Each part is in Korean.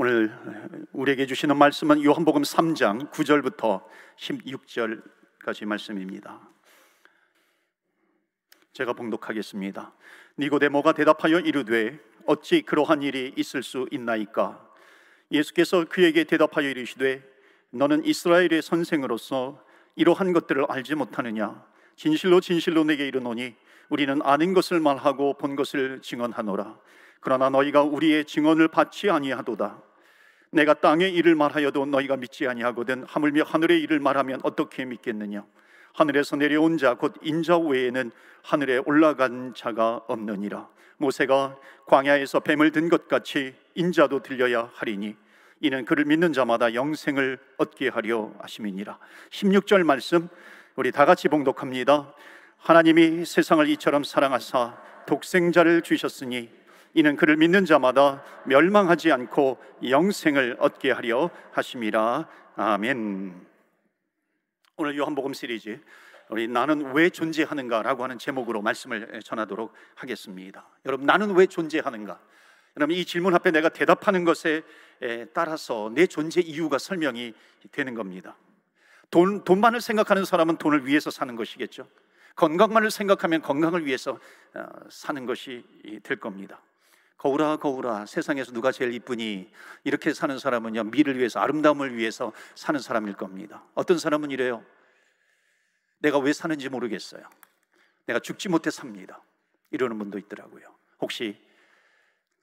오늘 우리에게 주시는 말씀은 요한복음 3장 9절부터 16절까지 말씀입니다. 제가 봉독하겠습니다. 니고데모가 대답하여 이르되 어찌 그러한 일이 있을 수 있나이까 예수께서 그에게 대답하여 이르시되 너는 이스라엘의 선생으로서 이러한 것들을 알지 못하느냐 진실로 진실로 내게 이르노니 우리는 아는 것을 말하고 본 것을 증언하노라 그러나 너희가 우리의 증언을 받지 아니하도다 내가 땅의 일을 말하여도 너희가 믿지 아니하거든 하물며 하늘의 일을 말하면 어떻게 믿겠느냐 하늘에서 내려온 자 곧 인자 외에는 하늘에 올라간 자가 없느니라 모세가 광야에서 뱀을 든 것 같이 인자도 들려야 하리니 이는 그를 믿는 자마다 영생을 얻게 하려 하심이니라 16절 말씀 우리 다 같이 봉독합니다 하나님이 세상을 이처럼 사랑하사 독생자를 주셨으니 이는 그를 믿는 자마다 멸망하지 않고 영생을 얻게 하려 하심이라. 아멘. 오늘 요한복음 시리즈 우리 나는 왜 존재하는가라고 하는 제목으로 말씀을 전하도록 하겠습니다. 여러분 나는 왜 존재하는가? 여러분 이 질문 앞에 내가 대답하는 것에 따라서 내 존재 이유가 설명이 되는 겁니다. 돈 돈만을 생각하는 사람은 돈을 위해서 사는 것이겠죠. 건강만을 생각하면 건강을 위해서 어, 사는 것이 될 겁니다. 거울아 거울아 세상에서 누가 제일 이쁘니 이렇게 사는 사람은요 미를 위해서 아름다움을 위해서 사는 사람일 겁니다. 어떤 사람은 이래요. 내가 왜 사는지 모르겠어요. 내가 죽지 못해 삽니다. 이러는 분도 있더라고요. 혹시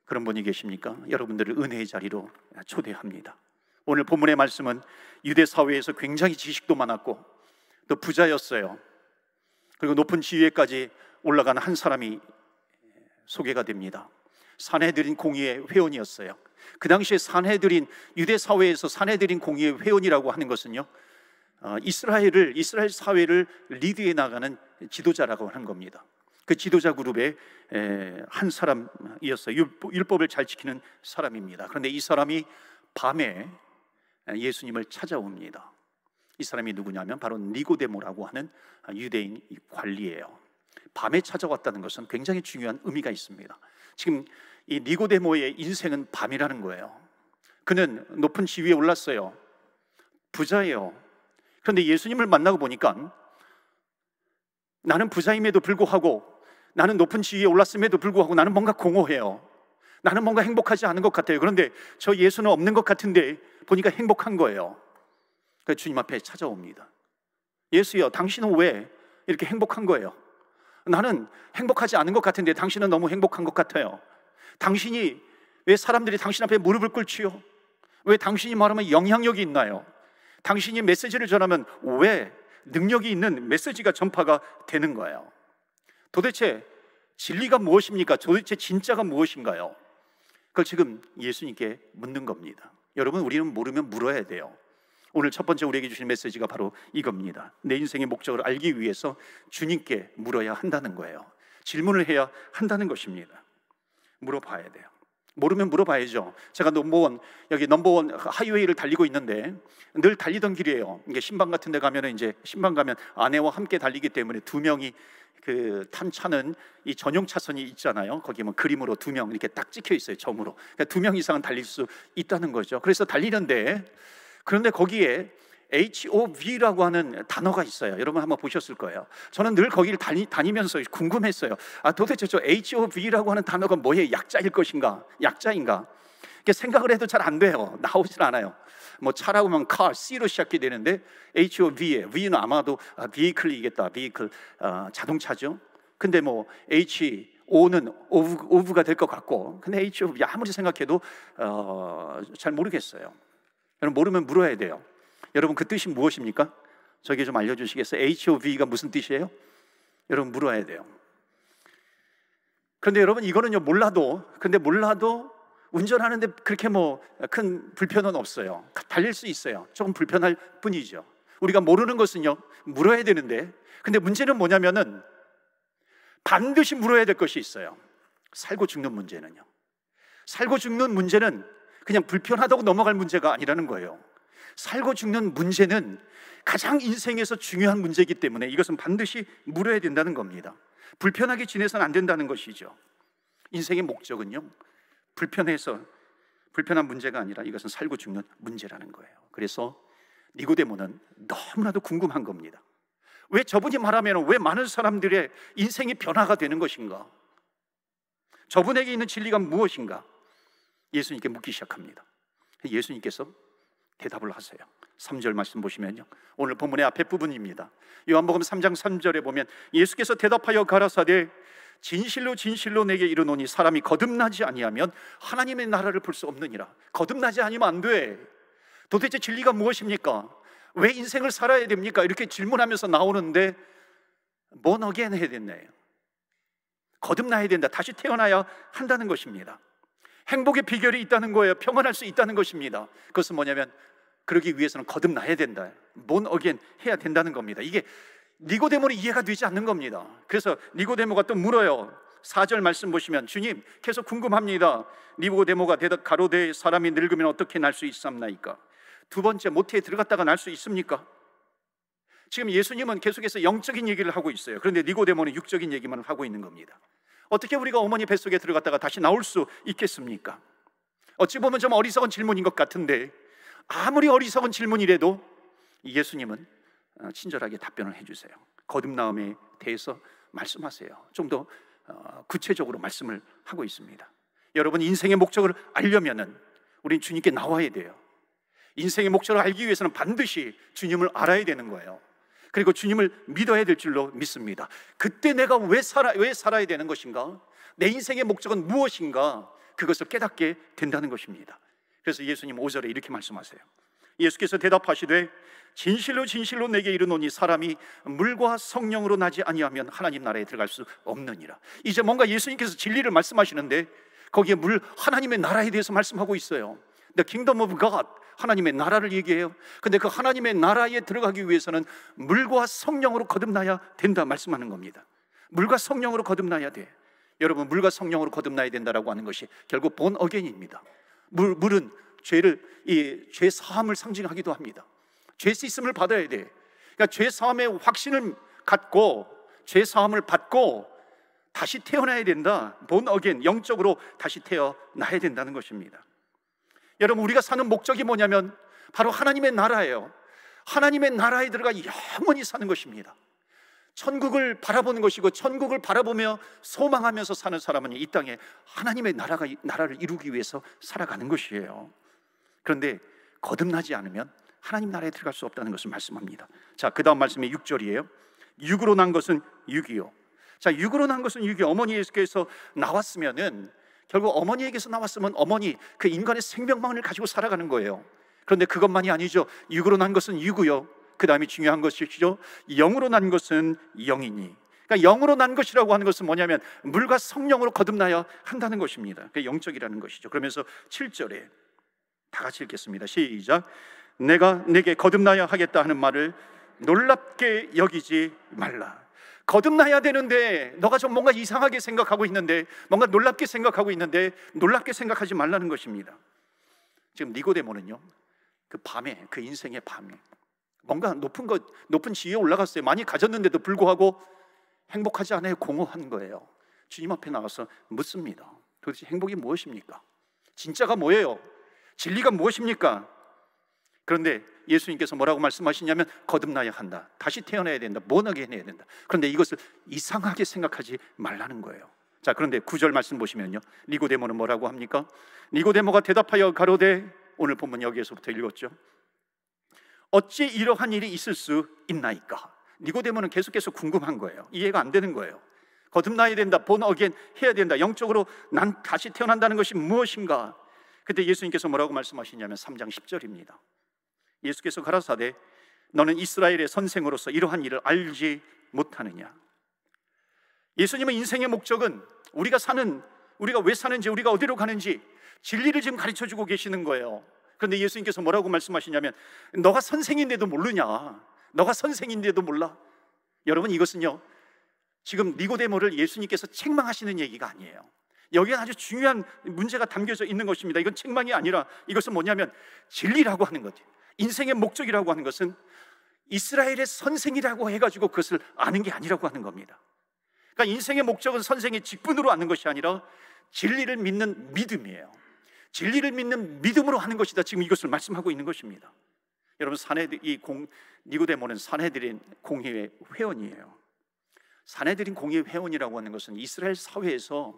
그런 분이 계십니까? 여러분들을 은혜의 자리로 초대합니다. 오늘 본문의 말씀은 유대 사회에서 굉장히 지식도 많았고 또 부자였어요. 그리고 높은 지위에까지 올라간 한 사람이 소개가 됩니다. 산해드린 공의회 회원이었어요. 그 당시에 산해드린 유대 사회에서 산해드린 공의회 회원이라고 하는 것은요. 어, 이스라엘을 이스라엘 사회를 리드해 나가는 지도자라고 하는 겁니다. 그 지도자 그룹의 에, 한 사람이었어요. 율법을 잘 지키는 사람입니다. 그런데 이 사람이 밤에 예수님을 찾아옵니다. 이 사람이 누구냐면 바로 니고데모라고 하는 유대인 관리예요. 밤에 찾아왔다는 것은 굉장히 중요한 의미가 있습니다. 지금 이 니고데모의 인생은 밤이라는 거예요. 그는 높은 지위에 올랐어요. 부자예요. 그런데 예수님을 만나고 보니까 나는 부자임에도 불구하고 나는 높은 지위에 올랐음에도 불구하고 나는 뭔가 공허해요. 나는 뭔가 행복하지 않은 것 같아요. 그런데 저 예수는 없는 것 같은데 보니까 행복한 거예요. 그래서 주님 앞에 찾아옵니다. 예수여, 당신은 왜 이렇게 행복한 거예요? 나는 행복하지 않은 것 같은데 당신은 너무 행복한 것 같아요. 당신이 왜 사람들이 당신 앞에 무릎을 꿇지요? 왜 당신이 말하면 영향력이 있나요? 당신이 메시지를 전하면 왜 능력이 있는 메시지가 전파가 되는 거예요? 도대체 진리가 무엇입니까? 도대체 진짜가 무엇인가요? 그걸 지금 예수님께 묻는 겁니다. 여러분, 우리는 모르면 물어야 돼요. 오늘 첫 번째 우리에게 주신 메시지가 바로 이겁니다. 내 인생의 목적을 알기 위해서 주님께 물어야 한다는 거예요. 질문을 해야 한다는 것입니다. 물어봐야 돼요. 모르면 물어봐야죠. 제가 넘버원 여기 넘버원 하이웨이를 달리고 있는데 늘 달리던 길이에요. 이게 신방 같은 데 가면은 이제 신방 가면 아내와 함께 달리기 때문에 두 명이 그 탄차는 이 전용 차선이 있잖아요. 거기뭐 그림으로 두 명 이렇게 딱 찍혀 있어요. 점으로. 그러니까 두명 이상은 달릴 수 있다는 거죠. 그래서 달리는데 그런데 거기에 HOV라고 하는 단어가 있어요. 여러분 한번 보셨을 거예요. 저는 늘 거기를 다니, 다니면서 궁금했어요. 아, 도대체 저 HOV라고 하는 단어가 뭐의 약자일 것인가? 약자인가? 이렇게 생각을 해도 잘 안 돼요. 나오질 않아요. 뭐 차라고 하면 car, C로 시작이 되는데 HOV에 V는 아마도 아, vehicle이겠다. vehicle 아, 자동차죠. 근데 뭐 H O는 오브가 될 것 같고, 근데 H O V 아무리 생각해도 어, 잘 모르겠어요. 여러분 모르면 물어야 돼요. 여러분 그 뜻이 무엇입니까? 저기 좀 알려주시겠어요? HOV가 무슨 뜻이에요? 여러분 물어야 돼요. 그런데 여러분 이거는요 몰라도 근데 몰라도 운전하는데 그렇게 뭐 큰 불편은 없어요. 달릴 수 있어요. 조금 불편할 뿐이죠. 우리가 모르는 것은요 물어야 되는데 근데 문제는 뭐냐면은 반드시 물어야 될 것이 있어요. 살고 죽는 문제는요. 살고 죽는 문제는 그냥 불편하다고 넘어갈 문제가 아니라는 거예요. 살고 죽는 문제는 가장 인생에서 중요한 문제이기 때문에 이것은 반드시 물어야 된다는 겁니다. 불편하게 지내선 안 된다는 것이죠. 인생의 목적은요. 불편해서 불편한 문제가 아니라 이것은 살고 죽는 문제라는 거예요. 그래서 니고데모는 너무나도 궁금한 겁니다. 왜 저분이 말하면 왜 많은 사람들의 인생이 변화가 되는 것인가? 저분에게 있는 진리가 무엇인가? 예수님께 묻기 시작합니다. 예수님께서 대답을 하세요. 3절 말씀 보시면요. 오늘 본문의 앞에 부분입니다. 요한복음 3장 3절에 보면 예수께서 대답하여 가라사대 진실로 진실로 내게 이르노니 사람이 거듭나지 아니하면 하나님의 나라를 볼 수 없느니라. 거듭나지 아니면 안 돼. 도대체 진리가 무엇입니까? 왜 인생을 살아야 됩니까? 이렇게 질문하면서 나오는데 뭔 어겐 해야 됐나요? 거듭나야 된다. 다시 태어나야 한다는 것입니다. 행복의 비결이 있다는 거예요. 평안할 수 있다는 것입니다. 그것은 뭐냐면 그러기 위해서는 거듭나야 된다. 몬 어겐 해야 된다는 겁니다. 이게 니고데모는 이해가 되지 않는 겁니다. 그래서 니고데모가 또 물어요. 4절 말씀 보시면 주님 계속 궁금합니다. 니고데모가 대답 가로되 사람이 늙으면 어떻게 날 수 있삼나이까? 두 번째 모태에 들어갔다가 날 수 있습니까? 지금 예수님은 계속해서 영적인 얘기를 하고 있어요. 그런데 니고데모는 육적인 얘기만 하고 있는 겁니다. 어떻게 우리가 어머니 뱃속에 들어갔다가 다시 나올 수 있겠습니까? 어찌 보면 좀 어리석은 질문인 것 같은데 아무리 어리석은 질문이라도 예수님은 어, 친절하게 답변을 해주세요. 거듭나음에 대해서 말씀하세요. 좀더 어, 구체적으로 말씀을 하고 있습니다. 여러분 인생의 목적을 알려면은 우린 주님께 나와야 돼요. 인생의 목적을 알기 위해서는 반드시 주님을 알아야 되는 거예요. 그리고 주님을 믿어야 될 줄로 믿습니다. 그때 내가 왜 살아 왜 살아야 되는 것인가? 내 인생의 목적은 무엇인가? 그것을 깨닫게 된다는 것입니다. 그래서 예수님 5절에 이렇게 말씀하세요. 예수께서 대답하시되 진실로 진실로 내게 이르노니 사람이 물과 성령으로 나지 아니하면 하나님 나라에 들어갈 수 없느니라. 이제 뭔가 예수님께서 진리를 말씀하시는데 거기에 물 하나님의 나라에 대해서 말씀하고 있어요. The kingdom of God. 하나님의 나라를 얘기해요. 근데 그 하나님의 나라에 들어가기 위해서는 물과 성령으로 거듭나야 된다 말씀하는 겁니다. 물과 성령으로 거듭나야 돼. 여러분, 물과 성령으로 거듭나야 된다라고 하는 것이 결국 본 어게인입니다. 물, 물은 죄를, 이, 죄 사함을 상징하기도 합니다. 죄 씻음을 받아야 돼. 그러니까 죄 사함의 확신을 갖고, 죄 사함을 받고, 다시 태어나야 된다. 본 어겐, 영적으로 다시 태어나야 된다는 것입니다. 여러분, 우리가 사는 목적이 뭐냐면 바로 하나님의 나라예요. 하나님의 나라에 들어가 영원히 사는 것입니다. 천국을 바라보는 것이고 천국을 바라보며 소망하면서 사는 사람은 이 땅에 하나님의 나라가 나라를 이루기 위해서 살아가는 것이에요. 그런데 거듭나지 않으면 하나님 나라에 들어갈 수 없다는 것을 말씀합니다. 자, 그다음 말씀이 6절이에요. 육으로난 것은 육이요 자, 육으로난 것은 육이 어머니 예수께서 나왔으면은 결국 어머니에게서 나왔으면 어머니 그 인간의 생명만을 가지고 살아가는 거예요. 그런데 그것만이 아니죠. 육으로 난 것은 육이요. 그 다음에 중요한 것이죠. 영으로 난 것은 영이니. 그러니까 영으로 난 것이라고 하는 것은 뭐냐면 물과 성령으로 거듭나야 한다는 것입니다. 그 영적이라는 것이죠. 그러면서 7절에 다 같이 읽겠습니다. 시작. 내가 내게 거듭나야 하겠다 하는 말을 놀랍게 여기지 말라. 거듭나야 되는데 너가 좀 뭔가 이상하게 생각하고 있는데 뭔가 놀랍게 생각하고 있는데 놀랍게 생각하지 말라는 것입니다. 지금 니고데모는요. 그 밤에 그 인생의 밤에 뭔가 높은 것 높은 지위에 올라갔어요. 많이 가졌는데도 불구하고 행복하지 않아요. 공허한 거예요. 주님 앞에 나와서 묻습니다. 도대체 행복이 무엇입니까? 진짜가 뭐예요? 진리가 무엇입니까? 그런데 예수님께서 뭐라고 말씀하시냐면 거듭나야 한다. 다시 태어나야 된다. 모나게 해야 된다. 그런데 이것을 이상하게 생각하지 말라는 거예요. 자, 그런데 구절 말씀 보시면요. 니고데모는 뭐라고 합니까? 니고데모가 대답하여 가로되 오늘 본문 여기에서부터 읽었죠. 어찌 이러한 일이 있을 수 있나이까? 니고데모는 계속해서 궁금한 거예요. 이해가 안 되는 거예요. 거듭나야 된다. 본 어겐 해야 된다. 영적으로 난 다시 태어난다는 것이 무엇인가? 그때 예수님께서 뭐라고 말씀하시냐면 3장 10절입니다. 예수께서 가라사대 너는 이스라엘의 선생으로서 이러한 일을 알지 못하느냐 예수님의 인생의 목적은 우리가 사는 우리가 왜 사는지 우리가 어디로 가는지 진리를 지금 가르쳐 주고 계시는 거예요. 그런데 예수님께서 뭐라고 말씀하시냐면 너가 선생인데도 모르냐. 너가 선생인데도 몰라. 여러분 이것은요. 지금 니고데모를 예수님께서 책망하시는 얘기가 아니에요. 여기에 아주 중요한 문제가 담겨져 있는 것입니다. 이건 책망이 아니라 이것은 뭐냐면 진리라고 하는 거죠. 인생의 목적이라고 하는 것은 이스라엘의 선생이라고 해가지고 그것을 아는 게 아니라고 하는 겁니다. 그러니까 인생의 목적은 선생의 직분으로 아는 것이 아니라 진리를 믿는 믿음이에요. 진리를 믿는 믿음으로 하는 것이다. 지금 이것을 말씀하고 있는 것입니다. 여러분 사내들 이공 니고데모는 사내들인 공회 회원이에요. 사내들인 공회 회원이라고 하는 것은 이스라엘 사회에서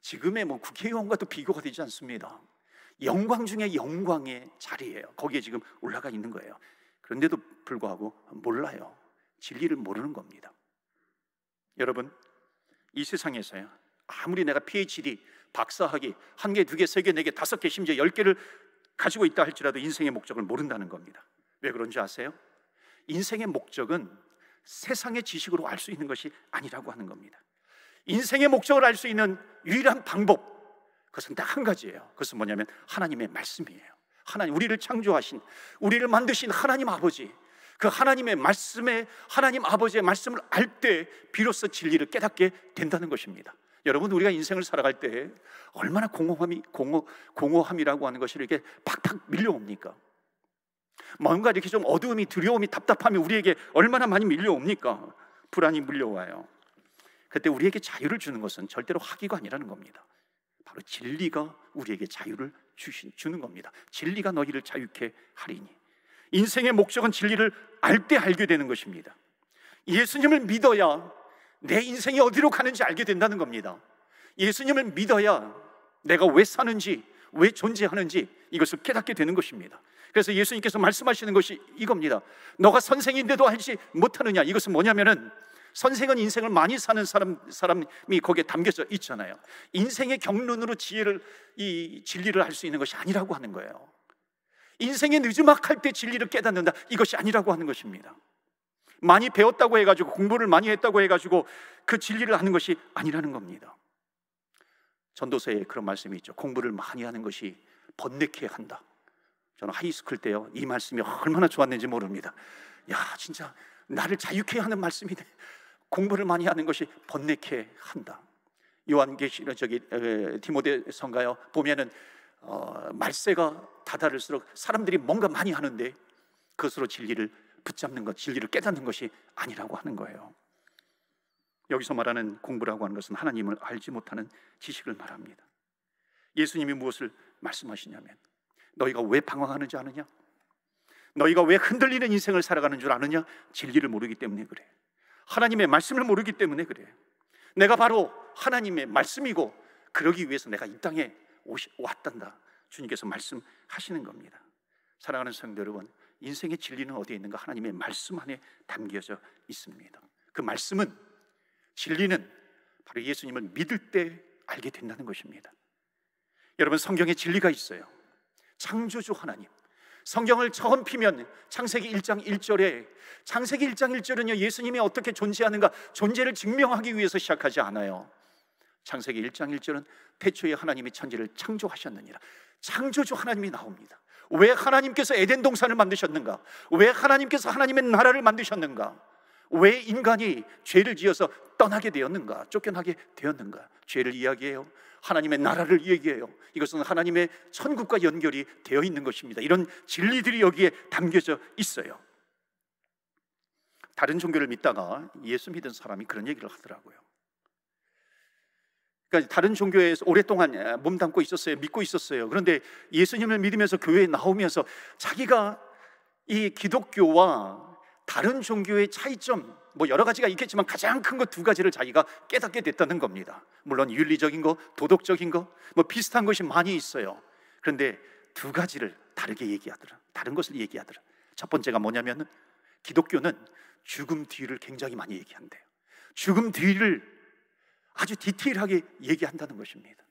지금의 뭐 국회의원과도 비교가 되지 않습니다. 영광 중에 영광의 자리예요. 거기에 지금 올라가 있는 거예요. 그런데도 불구하고 몰라요. 진리를 모르는 겁니다. 여러분, 이 세상에서요. 아무리 내가 PhD, 박사학위 한 개, 두 개, 세 개, 네 개, 다섯 개, 심지어 열 개를 가지고 있다 할지라도 인생의 목적을 모른다는 겁니다. 왜 그런지 아세요? 인생의 목적은 세상의 지식으로 알 수 있는 것이 아니라고 하는 겁니다. 인생의 목적을 알 수 있는 유일한 방법, 그것은 딱 한 가지예요. 그것은 뭐냐면 하나님의 말씀이에요. 하나님 우리를 창조하신 우리를 만드신 하나님 아버지 그 하나님의 말씀에 하나님 아버지의 말씀을 알 때 비로소 진리를 깨닫게 된다는 것입니다. 여러분 우리가 인생을 살아갈 때 얼마나 공허함이 공허 공허함이라고 하는 것이 이렇게 팍팍 밀려옵니까? 뭔가 이렇게 좀 어두움이 두려움이 답답함이 우리에게 얼마나 많이 밀려옵니까? 불안이 밀려와요. 그때 우리에게 자유를 주는 것은 절대로 학위가 아니라는 겁니다. 바로 진리가 우리에게 자유를 주신, 주는 겁니다. 진리가 너희를 자유케 하리니. 인생의 목적은 진리를 알 때 알게 되는 것입니다. 예수님을 믿어야 내 인생이 어디로 가는지 알게 된다는 겁니다. 예수님을 믿어야 내가 왜 사는지, 왜 존재하는지 이것을 깨닫게 되는 것입니다. 그래서 예수님께서 말씀하시는 것이 이겁니다. 너가 선생인데도 알지 못하느냐. 이것은 뭐냐면은 선생은 인생을 많이 사는 사람, 사람이 거기에 담겨져 있잖아요. 인생의 경륜으로 지혜를, 이 진리를 알수 있는 것이 아니라고 하는 거예요. 인생의 늦음악할 때 진리를 깨닫는다. 이것이 아니라고 하는 것입니다. 많이 배웠다고 해가지고 공부를 많이 했다고 해가지고 그 진리를 하는 것이 아니라는 겁니다. 전도서에 그런 말씀이 있죠. 공부를 많이 하는 것이 번뇌케 한다. 저는 하이스쿨 때요 이 말씀이 얼마나 좋았는지 모릅니다. 야 진짜 나를 자유케 하는 말씀이네. 공부를 많이 하는 것이 번뇌케 한다. 요한계시록 저기 디모데성가요 보면은 어, 말세가 다다를수록 사람들이 뭔가 많이 하는데 그것으로 진리를 붙잡는 것, 진리를 깨닫는 것이 아니라고 하는 거예요. 여기서 말하는 공부라고 하는 것은 하나님을 알지 못하는 지식을 말합니다. 예수님이 무엇을 말씀하시냐면 너희가 왜 방황하는지 아느냐? 너희가 왜 흔들리는 인생을 살아가는 줄 아느냐? 진리를 모르기 때문에 그래. 하나님의 말씀을 모르기 때문에 그래. 내가 바로 하나님의 말씀이고 그러기 위해서 내가 이 땅에 왔단다. 주님께서 말씀하시는 겁니다. 사랑하는 성도 여러분, 인생의 진리는 어디에 있는가? 하나님의 말씀 안에 담겨져 있습니다. 그 말씀은 진리는 바로 예수님을 믿을 때 알게 된다는 것입니다. 여러분 성경에 진리가 있어요. 창조주 하나님, 성경을 처음 피면 창세기 1장 1절에 창세기 1장 1절은요 예수님이 어떻게 존재하는가 존재를 증명하기 위해서 시작하지 않아요. 창세기 1장 1절은 태초에 하나님이 천지를 창조하셨느니라. 창조주 하나님이 나옵니다. 왜 하나님께서 에덴 동산을 만드셨는가? 왜 하나님께서 하나님의 나라를 만드셨는가? 왜 인간이 죄를 지어서 떠나게 되었는가? 쫓겨나게 되었는가? 죄를 이야기해요. 하나님의 나라를 얘기해요. 이것은 하나님의 천국과 연결이 되어 있는 것입니다. 이런 진리들이 여기에 담겨져 있어요. 다른 종교를 믿다가 예수 믿은 사람이 그런 얘기를 하더라고요. 그러니까 다른 종교에서 오랫동안 몸담고 있었어요. 믿고 있었어요. 그런데 예수님을 믿으면서 교회에 나오면서 자기가 이 기독교와 다른 종교의 차이점 뭐 여러 가지가 있겠지만 가장 큰 것 두 가지를 자기가 깨닫게 됐다는 겁니다. 물론 윤리적인 거, 도덕적인 거, 뭐 비슷한 것이 많이 있어요. 그런데 두 가지를 다르게 얘기하더라. 다른 것을 얘기하더라. 첫 번째가 뭐냐면 기독교는 죽음 뒤를 굉장히 많이 얘기한대요. 죽음 뒤를 아주 디테일하게 얘기한다는 것입니다.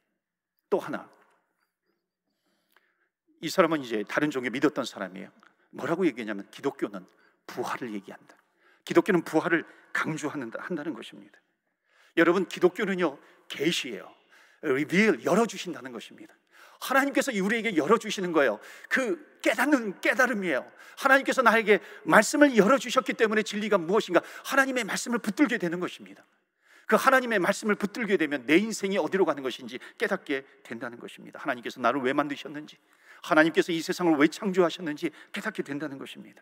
또 하나. 이 사람은 이제 다른 종교 믿었던 사람이에요. 뭐라고 얘기했냐면 기독교는 부활을 얘기한다. 기독교는 부활을 강조한다는 것입니다. 여러분 기독교는요 계시예요. 리빌 열어 주신다는 것입니다. 하나님께서 우리에게 열어 주시는 거예요. 그 깨닫는 깨달음이에요. 하나님께서 나에게 말씀을 열어 주셨기 때문에 진리가 무엇인가 하나님의 말씀을 붙들게 되는 것입니다. 그 하나님의 말씀을 붙들게 되면 내 인생이 어디로 가는 것인지 깨닫게 된다는 것입니다. 하나님께서 나를 왜 만드셨는지, 하나님께서 이 세상을 왜 창조하셨는지 깨닫게 된다는 것입니다.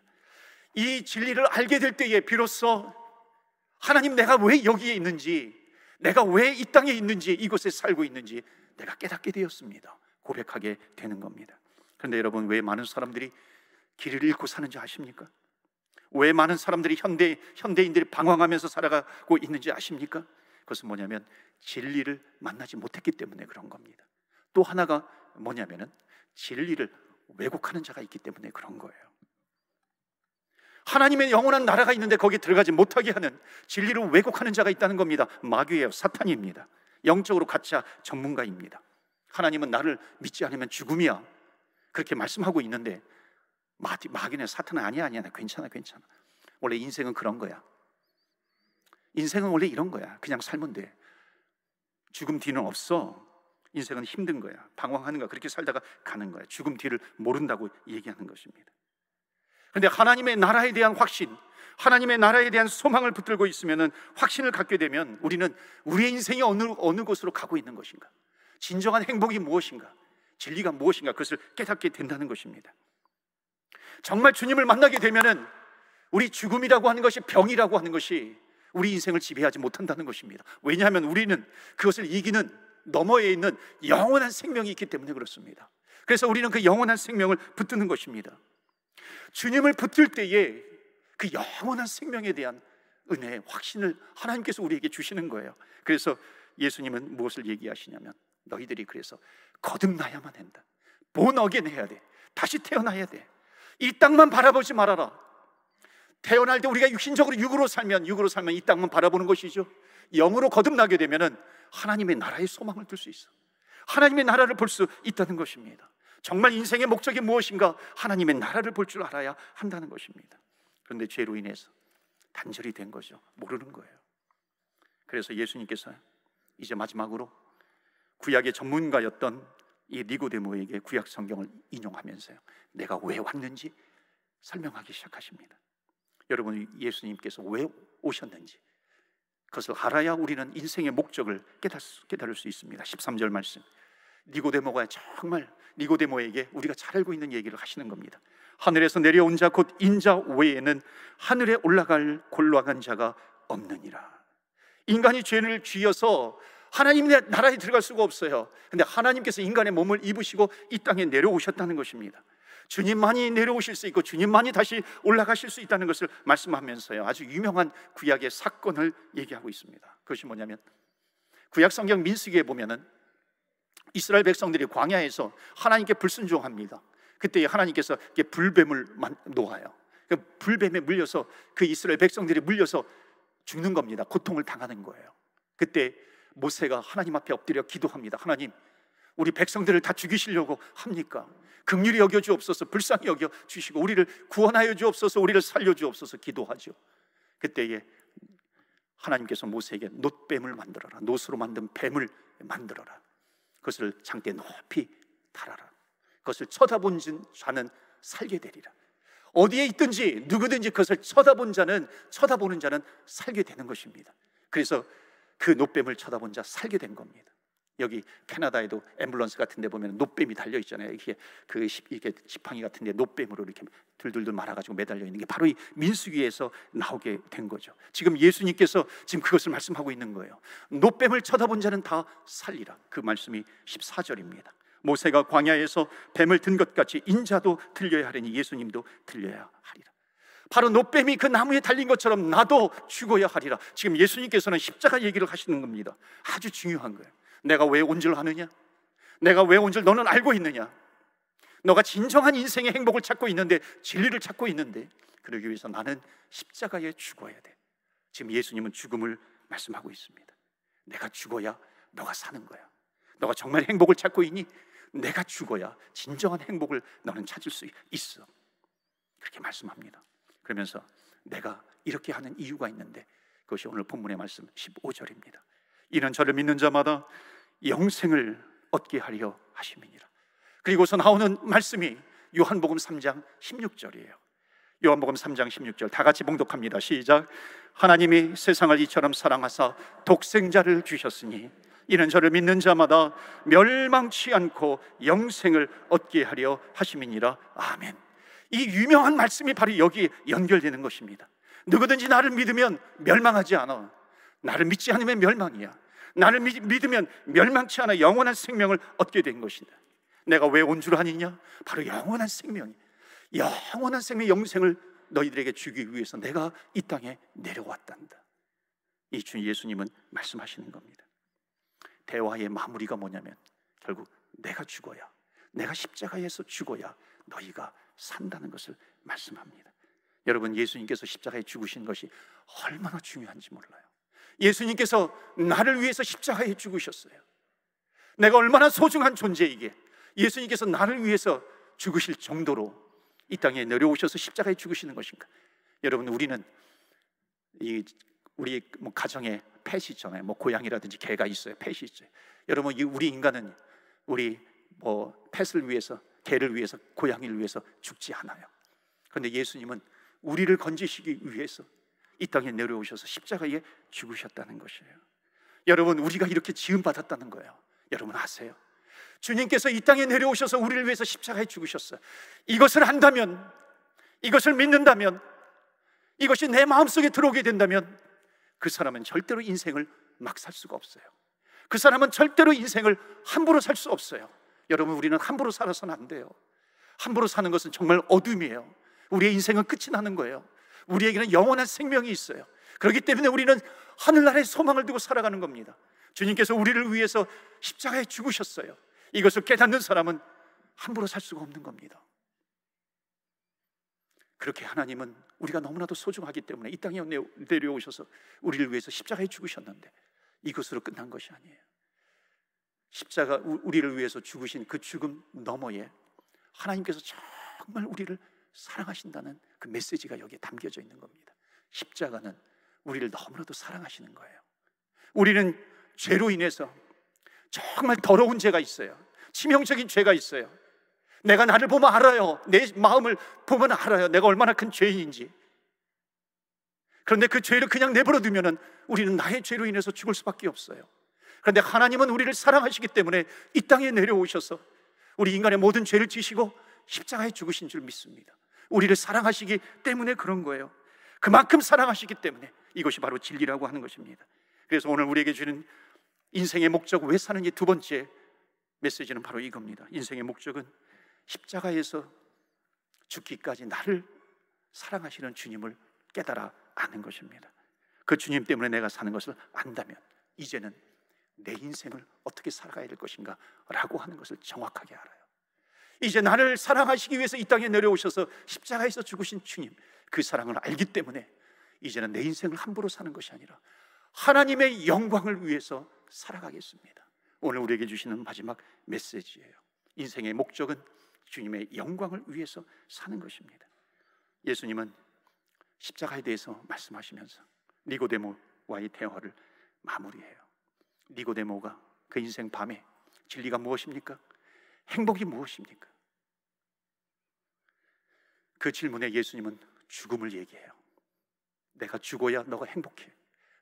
이 진리를 알게 될 때에 비로소 하나님 내가 왜 여기에 있는지, 내가 왜 이 땅에 있는지, 이곳에 살고 있는지 내가 깨닫게 되었습니다. 고백하게 되는 겁니다. 그런데 여러분 왜 많은 사람들이 길을 잃고 사는지 아십니까? 왜 많은 사람들이 현대 현대인들이 방황하면서 살아가고 있는지 아십니까? 그것은 뭐냐면 진리를 만나지 못했기 때문에 그런 겁니다. 또 하나가 뭐냐면은 진리를 왜곡하는 자가 있기 때문에 그런 거예요. 하나님의 영원한 나라가 있는데 거기 들어가지 못하게 하는 진리를 왜곡하는 자가 있다는 겁니다. 마귀예요. 사탄입니다. 영적으로 가짜 전문가입니다. 하나님은 나를 믿지 않으면 죽음이야. 그렇게 말씀하고 있는데 마, 귀는 사탄은 아니야 아니야 괜찮아 괜찮아. 원래 인생은 그런 거야. 인생은 원래 이런 거야. 그냥 살면 돼. 죽음 뒤는 없어. 인생은 힘든 거야. 방황하는 거야. 그렇게 살다가 가는 거야. 죽음 뒤를 모른다고 얘기하는 것입니다. 근데 하나님의 나라에 대한 확신, 하나님의 나라에 대한 소망을 붙들고 있으면은 확신을 갖게 되면 우리는 우리의 인생이 어느 어느 곳으로 가고 있는 것인가? 진정한 행복이 무엇인가? 진리가 무엇인가? 그것을 깨닫게 된다는 것입니다. 정말 주님을 만나게 되면은 우리 죽음이라고 하는 것이 병이라고 하는 것이 우리 인생을 지배하지 못한다는 것입니다. 왜냐하면 우리는 그것을 이기는 너머에 있는 영원한 생명이 있기 때문에 그렇습니다. 그래서 우리는 그 영원한 생명을 붙드는 것입니다. 주님을 붙들 때에 그 영원한 생명에 대한 은혜의 확신을 하나님께서 우리에게 주시는 거예요. 그래서 예수님은 무엇을 얘기하시냐면 너희들이 그래서 거듭나야만 한다. 본어겐 해야 돼. 다시 태어나야 돼. 이 땅만 바라보지 말아라. 태어날 때 우리가 육신적으로 육으로 살면 육으로 살면 이 땅만 바라보는 것이죠. 영으로 거듭나게 되면은 하나님의 나라의 소망을 둘 수 있어. 하나님의 나라를 볼 수 있다는 것입니다. 정말 인생의 목적이 무엇인가 하나님의 나라를 볼 줄 알아야 한다는 것입니다. 그런데 죄로 인해서 단절이 된 거죠. 모르는 거예요. 그래서 예수님께서 이제 마지막으로 구약의 전문가였던 이 니고데모에게 구약 성경을 인용하면서요. 내가 왜 왔는지 설명하기 시작하십니다. 여러분 예수님께서 왜 오셨는지 그것을 알아야 우리는 인생의 목적을 깨달을 수 있습니다. 13절 말씀. 니고데모가 정말 니고데모에게 우리가 잘 알고 있는 얘기를 하시는 겁니다. 하늘에서 내려온 자 곧 인자 외에는 하늘에 올라갈 골로간 자가 없느니라. 인간이 죄를 쥐어서 하나님의 나라에 들어갈 수가 없어요. 근데 하나님께서 인간의 몸을 입으시고 이 땅에 내려오셨다는 것입니다. 주님만이 내려오실 수 있고 주님만이 다시 올라가실 수 있다는 것을 말씀하면서요. 아주 유명한 구약의 사건을 얘기하고 있습니다. 그것이 뭐냐면 구약 성경 민수기에 보면은 이스라엘 백성들이 광야에서 하나님께 불순종합니다. 그때 하나님께서 불뱀을 놓아요. 그 불뱀에 물려서 그 이스라엘 백성들이 물려서 죽는 겁니다. 고통을 당하는 거예요. 그때 모세가 하나님 앞에 엎드려 기도합니다. 하나님, 우리 백성들을 다 죽이시려고 합니까? 극률이 여겨 주옵소서, 불쌍히 여겨 주시고 우리를 구원하여 주옵소서, 우리를 살려 주옵소서 기도하죠. 그때에 하나님께서 모세에게 노뱀을 만들어라. 노으로 만든 뱀을 만들어라. 그것을 장대 높이 달아라. 그것을 쳐다본 자는 살게 되리라. 어디에 있든지 누구든지 그것을 쳐다본 자는 쳐다보는 자는 살게 되는 것입니다. 그래서 그높임을 쳐다본 자 살게 된 겁니다. 여기 캐나다에도 앰뷸런스 같은데 보면 노뱀이 달려 있잖아요. 이게 그 시, 이게 지팡이 같은데 노뱀으로 이렇게 들들들 말아가지고 매달려 있는 게 바로 이 민수기에서 나오게 된 거죠. 지금 예수님께서 지금 그것을 말씀하고 있는 거예요. 노뱀을 쳐다본 자는 다 살리라. 그 말씀이 14절입니다. 모세가 광야에서 뱀을 든 것 같이 인자도 들려야 하리니 예수님도 들려야 하리라. 바로 노뱀이 그 나무에 달린 것처럼 나도 죽어야 하리라. 지금 예수님께서는 십자가 얘기를 하시는 겁니다. 아주 중요한 거예요. 내가 왜 온 줄 아느냐? 내가 왜 온 줄 너는 알고 있느냐? 너가 진정한 인생의 행복을 찾고 있는데 진리를 찾고 있는데 그러기 위해서 나는 십자가에 죽어야 돼. 지금 예수님은 죽음을 말씀하고 있습니다. 내가 죽어야 너가 사는 거야. 너가 정말 행복을 찾고 있니? 내가 죽어야 진정한 행복을 너는 찾을 수 있어. 그렇게 말씀합니다. 그러면서 내가 이렇게 하는 이유가 있는데 그것이 오늘 본문의 말씀 15절입니다. 이는 저를 믿는 자마다 영생을 얻게 하려 하심이니라. 그리고서 나오는 말씀이 요한복음 3장 16절이에요. 요한복음 3장 16절 다 같이 봉독합니다. 시작. 하나님이 세상을 이처럼 사랑하사 독생자를 주셨으니 이는 저를 믿는 자마다 멸망치 않고 영생을 얻게 하려 하심이니라. 아멘. 이 유명한 말씀이 바로 여기 연결되는 것입니다. 누구든지 나를 믿으면 멸망하지 않아. 나를 믿지 않으면 멸망이야. 나를 믿으면 멸망치 않아 영원한 생명을 얻게 된 것이다. 내가 왜 온 줄 아니냐? 바로 영원한 생명이. 영원한 생명 영생을 너희들에게 주기 위해서 내가 이 땅에 내려왔단다. 이 주 예수님은 말씀하시는 겁니다. 대화의 마무리가 뭐냐면 결국 내가 죽어야 내가 십자가에서 죽어야 너희가 산다는 것을 말씀합니다. 여러분 예수님께서 십자가에 죽으신 것이 얼마나 중요한지 몰라요. 예수님께서 나를 위해서 십자가에 죽으셨어요. 내가 얼마나 소중한 존재이기에 예수님께서 나를 위해서 죽으실 정도로 이 땅에 내려오셔서 십자가에 죽으시는 것인가? 여러분 우리는 이 우리 뭐 가정에 펫이 있잖아요. 뭐 고양이라든지 개가 있어요. 펫이 있어요. 여러분 우리 인간은 우리 뭐 펫을 위해서 개를 위해서 고양이를 위해서 죽지 않아요. 그런데 예수님은 우리를 건지시기 위해서 이 땅에 내려오셔서 십자가에 죽으셨다는 것이에요. 여러분, 우리가 이렇게 지음받았다는 거예요. 여러분 아세요? 주님께서 이 땅에 내려오셔서 우리를 위해서 십자가에 죽으셨어요. 이것을 한다면, 이것을 믿는다면, 이것이 내 마음속에 들어오게 된다면 그 사람은 절대로 인생을 막 살 수가 없어요. 그 사람은 절대로 인생을 함부로 살 수 없어요. 여러분, 우리는 함부로 살아서는 안 돼요. 함부로 사는 것은 정말 어둠이에요. 우리의 인생은 끝이 나는 거예요. 우리에게는 영원한 생명이 있어요. 그렇기 때문에 우리는 하늘나라의 소망을 두고 살아가는 겁니다. 주님께서 우리를 위해서 십자가에 죽으셨어요. 이것을 깨닫는 사람은 함부로 살 수가 없는 겁니다. 그렇게 하나님은 우리가 너무나도 소중하기 때문에 이 땅에 내려오셔서 우리를 위해서 십자가에 죽으셨는데 이것으로 끝난 것이 아니에요. 십자가 우리를 위해서 죽으신 그 죽음 너머에 하나님께서 정말 우리를 사랑하신다는 그 메시지가 여기에 담겨져 있는 겁니다. 십자가는 우리를 너무나도 사랑하시는 거예요. 우리는 죄로 인해서 정말 더러운 죄가 있어요. 치명적인 죄가 있어요. 내가 나를 보면 알아요. 내 마음을 보면 알아요. 내가 얼마나 큰 죄인인지. 그런데 그 죄를 그냥 내버려 두면 우리는 나의 죄로 인해서 죽을 수밖에 없어요. 그런데 하나님은 우리를 사랑하시기 때문에 이 땅에 내려오셔서 우리 인간의 모든 죄를 지시고 십자가에 죽으신 줄 믿습니다. 우리를 사랑하시기 때문에 그런 거예요. 그만큼 사랑하시기 때문에 이것이 바로 진리라고 하는 것입니다. 그래서 오늘 우리에게 주는 인생의 목적 왜 사는지 두 번째 메시지는 바로 이겁니다. 인생의 목적은 십자가에서 죽기까지 나를 사랑하시는 주님을 깨달아 아는 것입니다. 그 주님 때문에 내가 사는 것을 안다면 이제는 내 인생을 어떻게 살아가야 될 것인가라고 하는 것을 정확하게 알아요. 이제 나를 사랑하시기 위해서 이 땅에 내려오셔서 십자가에서 죽으신 주님, 그 사랑을 알기 때문에 이제는 내 인생을 함부로 사는 것이 아니라 하나님의 영광을 위해서 살아가겠습니다. 오늘 우리에게 주시는 마지막 메시지예요. 인생의 목적은 주님의 영광을 위해서 사는 것입니다. 예수님은 십자가에 대해서 말씀하시면서 니고데모와의 대화를 마무리해요. 니고데모가 그 인생 밤에 진리가 무엇입니까? 행복이 무엇입니까? 그 질문에 예수님은 죽음을 얘기해요. 내가 죽어야 너가 행복해.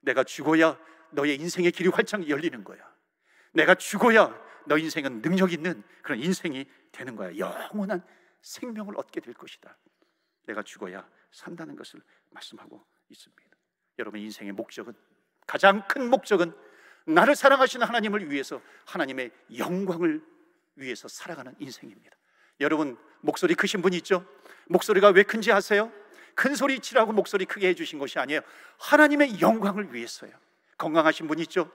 내가 죽어야 너의 인생의 길이 활짝 열리는 거야. 내가 죽어야 너 인생은 능력 있는 그런 인생이 되는 거야. 영원한 생명을 얻게 될 것이다. 내가 죽어야 산다는 것을 말씀하고 있습니다. 여러분 인생의 목적은 가장 큰 목적은 나를 사랑하시는 하나님을 위해서 하나님의 영광을 위해서 살아가는 인생입니다. 여러분, 목소리 크신 분 있죠? 목소리가 왜 큰지 아세요? 큰 소리 치라고 목소리 크게 해주신 것이 아니에요. 하나님의 영광을 위해서요. 건강하신 분 있죠?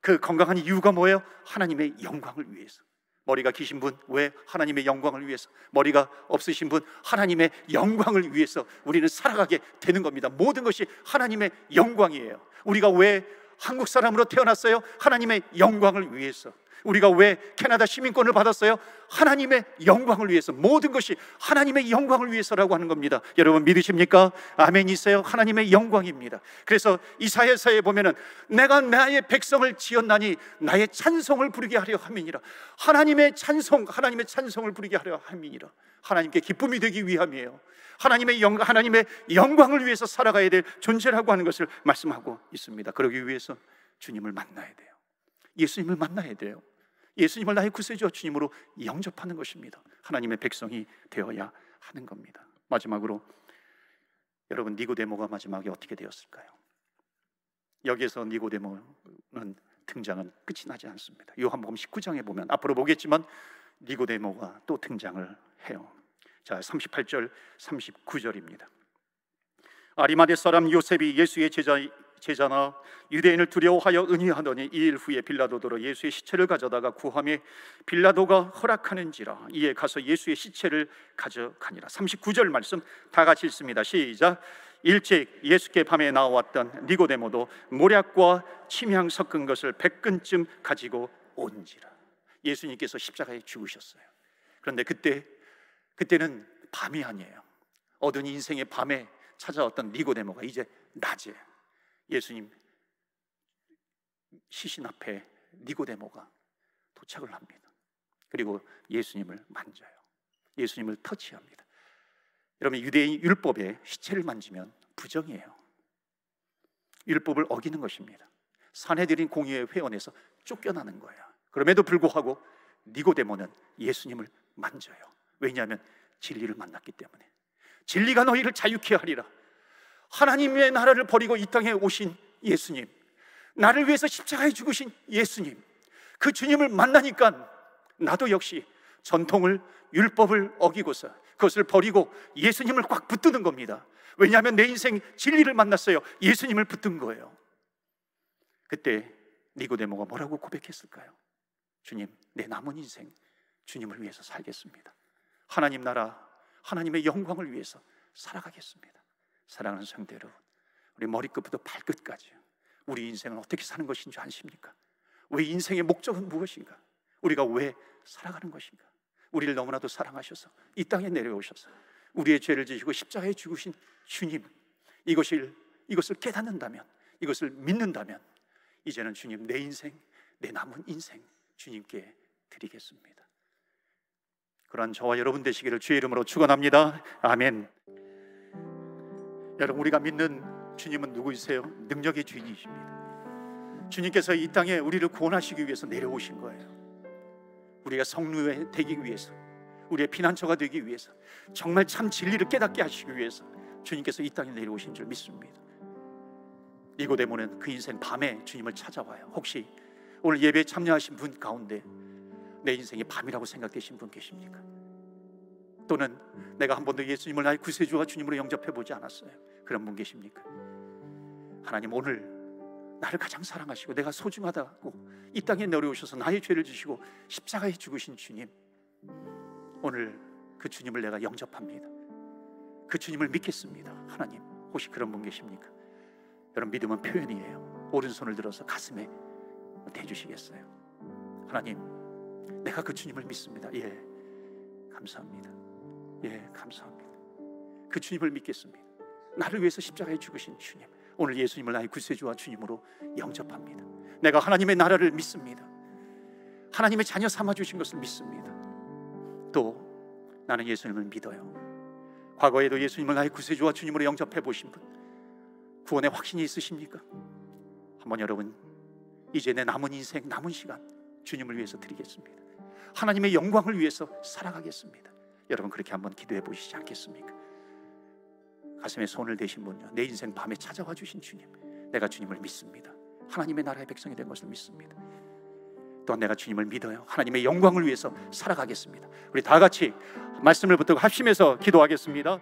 그 건강한 이유가 뭐예요? 하나님의 영광을 위해서. 머리가 기신 분, 왜 하나님의 영광을 위해서? 머리가 없으신 분, 하나님의 영광을 위해서 우리는 살아가게 되는 겁니다. 모든 것이 하나님의 영광이에요. 우리가 왜 한국 사람으로 태어났어요? 하나님의 영광을 위해서. 우리가 왜 캐나다 시민권을 받았어요? 하나님의 영광을 위해서 모든 것이 하나님의 영광을 위해서라고 하는 겁니다. 여러분 믿으십니까? 아멘이세요. 하나님의 영광입니다. 그래서 이사야서에 보면은 내가 나의 백성을 지었나니 나의 찬송을 부르게 하려 함이니라. 하나님의 찬송, 하나님의 찬송을 부르게 하려 함이니라. 하나님께 기쁨이 되기 위함이에요. 하나님의 영 하나님의 영광을 위해서 살아가야 될 존재라고 하는 것을 말씀하고 있습니다. 그러기 위해서 주님을 만나야 돼 예수님을 만나야 돼요. 예수님을 나의 구세주와 주님으로 영접하는 것입니다. 하나님의 백성이 되어야 하는 겁니다. 마지막으로 여러분 니고데모가 마지막에 어떻게 되었을까요? 여기에서 니고데모는 등장은 끝이 나지 않습니다. 요한복음 19장에 보면 앞으로 보겠지만 니고데모가 또 등장을 해요. 자, 38절 39절입니다. 아리마데 사람 요셉이 예수의 제자 제자나 유대인을 두려워하여 은유하더니 이일 후에 빌라도더러 예수의 시체를 가져다가 구함에 빌라도가 허락하는지라 이에 가서 예수의 시체를 가져가니라 39절 말씀 다 같이 읽습니다 시작 일찍 예수께 밤에 나왔던 니고데모도 모략과 침향 섞은 것을 백근쯤 가지고 온지라 예수님께서 십자가에 죽으셨어요 그런데 그때 그때는 밤이 아니에요 어두운 인생의 밤에 찾아왔던 니고데모가 이제 낮이에요 예수님 시신 앞에 니고데모가 도착을 합니다. 그리고 예수님을 만져요. 예수님을 터치합니다. 여러분 유대인 율법에 시체를 만지면 부정이에요. 율법을 어기는 것입니다. 산해드린 공의회 회원에서 쫓겨나는 거예요. 그럼에도 불구하고 니고데모는 예수님을 만져요. 왜냐하면 진리를 만났기 때문에 진리가 너희를 자유케 하리라. 하나님의 나라를 버리고 이 땅에 오신 예수님, 나를 위해서 십자가에 죽으신 예수님, 그 주님을 만나니까 나도 역시 전통을, 율법을 어기고서 그것을 버리고 예수님을 꽉 붙드는 겁니다. 왜냐하면 내 인생 진리를 만났어요. 예수님을 붙든 거예요. 그때 니고데모가 뭐라고 고백했을까요? 주님, 내 남은 인생 주님을 위해서 살겠습니다. 하나님 나라, 하나님의 영광을 위해서 살아가겠습니다. 사랑하는 성대 여러분, 우리 머리끝부터 발끝까지 우리 인생은 어떻게 사는 것인지 아십니까? 왜 인생의 목적은 무엇인가? 우리가 왜 살아가는 것인가? 우리를 너무나도 사랑하셔서 이 땅에 내려오셔서 우리의 죄를 지시고 십자가에 죽으신 주님 이것을 이것을 깨닫는다면 이것을 믿는다면 이제는 주님 내 인생 내 남은 인생 주님께 드리겠습니다. 그러한 저와 여러분 되시기를 주의 이름으로 축원합니다. 아멘. 여러분 우리가 믿는 주님은 누구이세요? 능력의 주인이십니다. 주님께서 이 땅에 우리를 구원하시기 위해서 내려오신 거예요. 우리가 성루에 되기 위해서, 우리의 피난처가 되기 위해서, 정말 참 진리를 깨닫게 하시기 위해서 주님께서 이 땅에 내려오신 줄 믿습니다. 니고데모는 그 인생 밤에 주님을 찾아와요. 혹시 오늘 예배에 참여하신 분 가운데 내 인생이 밤이라고 생각되신 분 계십니까? 또는 내가 한 번도 예수님을 나의 구세주와 주님으로 영접해 보지 않았어요. 그런 분 계십니까? 하나님 오늘 나를 가장 사랑하시고 내가 소중하다고 이 땅에 내려오셔서 나의 죄를 지시고 십자가에 죽으신 주님 오늘 그 주님을 내가 영접합니다. 그 주님을 믿겠습니다. 하나님 혹시 그런 분 계십니까? 여러분 믿음은 표현이에요. 오른손을 들어서 가슴에 대주시겠어요? 하나님 내가 그 주님을 믿습니다. 예 감사합니다. 예, 감사합니다. 그 주님을 믿겠습니다. 나를 위해서 십자가에 죽으신 주님. 오늘 예수님을 나의 구세주와 주님으로 영접합니다. 내가 하나님의 나라를 믿습니다. 하나님의 자녀 삼아 주신 것을 믿습니다. 또 나는 예수님을 믿어요. 과거에도 예수님을 나의 구세주와 주님으로 영접해 보신 분 구원의 확신이 있으십니까? 한번 여러분 이제 내 남은 인생 남은 시간 주님을 위해서 드리겠습니다. 하나님의 영광을 위해서 살아가겠습니다. 여러분 그렇게 한번 기도해 보시지 않겠습니까? 가슴에 손을 대신 분요. 내 인생 밤에 찾아와 주신 주님. 내가 주님을 믿습니다. 하나님의 나라의 백성이 된 것을 믿습니다. 또한 내가 주님을 믿어요. 하나님의 영광을 위해서 살아가겠습니다. 우리 다 같이 말씀을 붙들고 합심해서 기도하겠습니다.